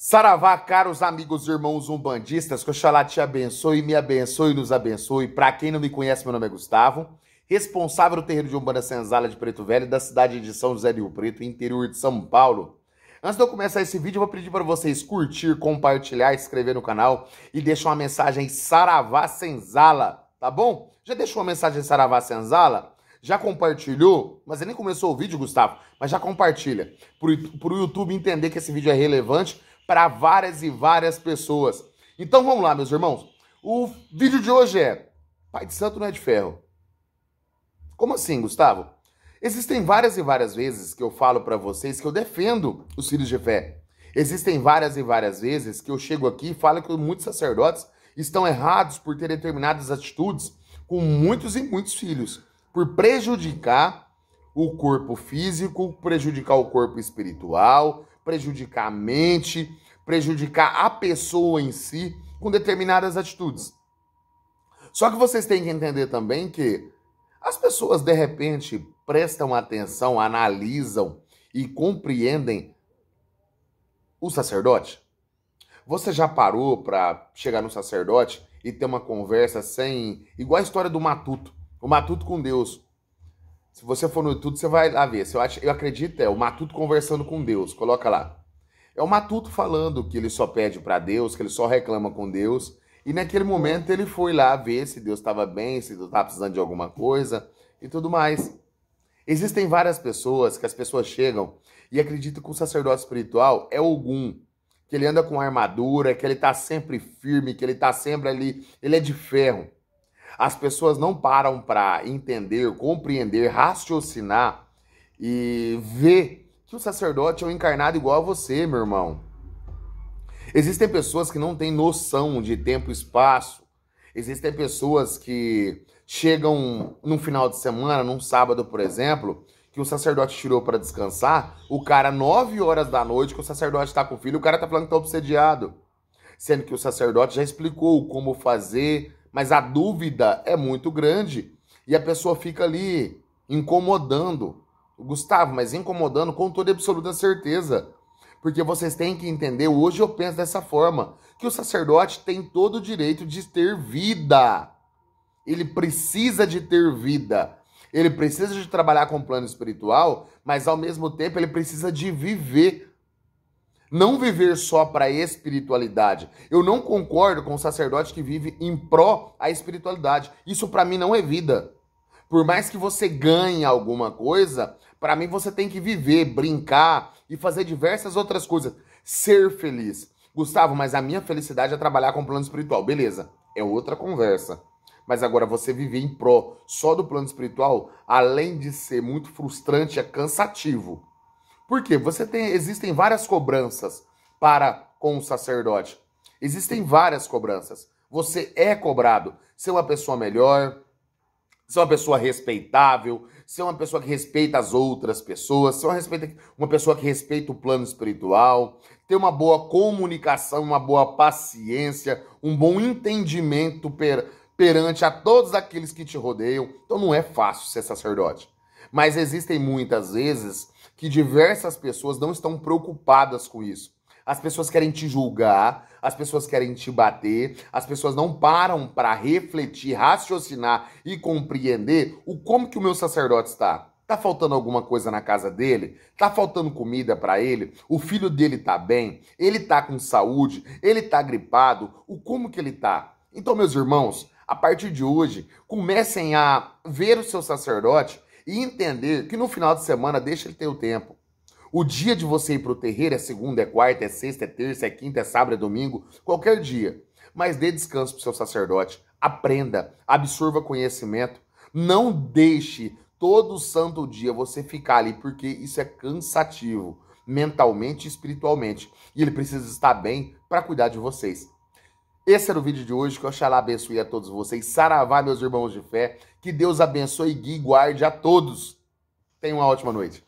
Saravá, caros amigos e irmãos umbandistas, que Oxalá te abençoe, me abençoe e nos abençoe. Para quem não me conhece, meu nome é Gustavo, responsável do terreiro de Umbanda Senzala de Preto Velho, da cidade de São José do Rio Preto, interior de São Paulo. Antes de eu começar esse vídeo, eu vou pedir para vocês curtir, compartilhar, inscrever no canal e deixar uma mensagem Saravá Senzala, tá bom? Já deixou uma mensagem Saravá Senzala? Já compartilhou? Mas ele nem começou o vídeo, Gustavo, mas já compartilha. Para o YouTube entender que esse vídeo é relevante para várias e várias pessoas. Então vamos lá, meus irmãos. O vídeo de hoje é Pai de Santo não é de ferro. Como assim, Gustavo? Existem várias e várias vezes que eu falo para vocês que eu defendo os filhos de fé. Existem várias e várias vezes que eu chego aqui e falo que muitos sacerdotes estão errados por ter determinadas atitudes com muitos e muitos filhos, por prejudicar o corpo físico, prejudicar o corpo espiritual, prejudicar a mente, prejudicar a pessoa em si com determinadas atitudes. Só que vocês têm que entender também que as pessoas de repente prestam atenção, analisam e compreendem o sacerdote. Você já parou para chegar no sacerdote e ter uma conversa sem. igual a história do matuto, o matuto com Deus. Se você for no YouTube, você vai lá ver. Se eu, acho, eu acredito, é o Matuto conversando com Deus. Coloca lá. É o Matuto falando que ele só pede para Deus, que ele só reclama com Deus. E naquele momento ele foi lá ver se Deus estava bem, se Deus estava precisando de alguma coisa e tudo mais. Existem várias pessoas que as pessoas chegam e acreditam que o sacerdote espiritual é algum que ele anda com armadura, que ele está sempre firme, que ele está sempre ali, ele é de ferro. As pessoas não param para entender, compreender, raciocinar e ver que o sacerdote é um encarnado igual a você, meu irmão. Existem pessoas que não têm noção de tempo e espaço. Existem pessoas que chegam num final de semana, num sábado, por exemplo, que o sacerdote tirou para descansar, o cara, nove horas da noite, que o sacerdote está com o filho, o cara tá falando que tá obsediado. Sendo que o sacerdote já explicou como fazer, mas a dúvida é muito grande e a pessoa fica ali incomodando. Gustavo, mas incomodando com toda absoluta certeza. Porque vocês têm que entender, hoje eu penso dessa forma, que o sacerdote tem todo o direito de ter vida. Ele precisa de ter vida. Ele precisa de trabalhar com o plano espiritual, mas ao mesmo tempo ele precisa de viver não viver só para a espiritualidade. Eu não concordo com o sacerdote que vive em pró a espiritualidade. Isso para mim não é vida. Por mais que você ganhe alguma coisa, para mim você tem que viver, brincar e fazer diversas outras coisas. Ser feliz. Gustavo, mas a minha felicidade é trabalhar com o plano espiritual. Beleza, é outra conversa. Mas agora você viver em pró só do plano espiritual, além de ser muito frustrante, é cansativo. Por quê? Você tem, existem várias cobranças para com o sacerdote. Existem várias cobranças. Você é cobrado ser é uma pessoa melhor, ser é uma pessoa respeitável, ser é uma pessoa que respeita as outras pessoas, ser uma, respeita, uma pessoa que respeita o plano espiritual, ter uma boa comunicação, uma boa paciência, um bom entendimento per, perante a todos aqueles que te rodeiam. Então não é fácil ser sacerdote. Mas existem muitas vezes que diversas pessoas não estão preocupadas com isso. As pessoas querem te julgar, as pessoas querem te bater, as pessoas não param para refletir, raciocinar e compreender o como que o meu sacerdote está. Tá faltando alguma coisa na casa dele? Tá faltando comida para ele? O filho dele tá bem? Ele tá com saúde? Ele tá gripado? O como que ele tá? Então, meus irmãos, a partir de hoje, comecem a ver o seu sacerdote e entender que no final de semana deixa ele ter o tempo. O dia de você ir para o terreiro é segunda, é quarta, é sexta, é terça, é quinta, é sábado, é domingo, qualquer dia. Mas dê descanso para o seu sacerdote. Aprenda, absorva conhecimento. Não deixe todo santo dia você ficar ali, porque isso é cansativo, mentalmente e espiritualmente. E ele precisa estar bem para cuidar de vocês. Esse era o vídeo de hoje, que Oxalá abençoe a todos vocês. Saravá, meus irmãos de fé. Que Deus abençoe, guie e guarde a todos. Tenha uma ótima noite.